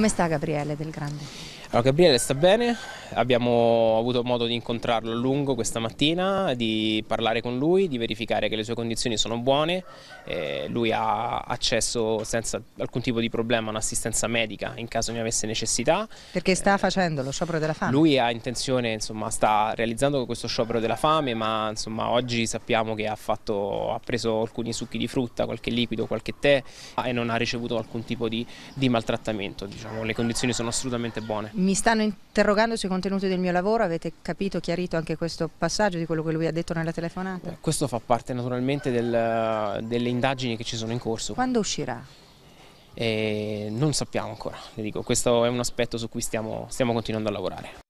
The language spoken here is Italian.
Come sta Gabriele Del Grande? Allora, Gabriele sta bene, abbiamo avuto modo di incontrarlo a lungo questa mattina, di parlare con lui, di verificare che le sue condizioni sono buone, eh, lui ha accesso senza alcun tipo di problema a un'assistenza medica in caso ne avesse necessità. Perché sta eh, facendo lo sciopero della fame? Lui ha intenzione, insomma, sta realizzando questo sciopero della fame, ma insomma, oggi sappiamo che ha, fatto, ha, preso alcuni succhi di frutta, qualche liquido, qualche tè ah, e non ha ricevuto alcun tipo di, di maltrattamento, diciamo, le condizioni sono assolutamente buone. Mi stanno in interrogando sui contenuti del mio lavoro avete capito, chiarito anche questo passaggio di quello che lui ha detto nella telefonata? Questo fa parte naturalmente del, delle indagini che ci sono in corso. Quando uscirà? E eh, non sappiamo ancora, le dico, questo è un aspetto su cui stiamo, stiamo continuando a lavorare.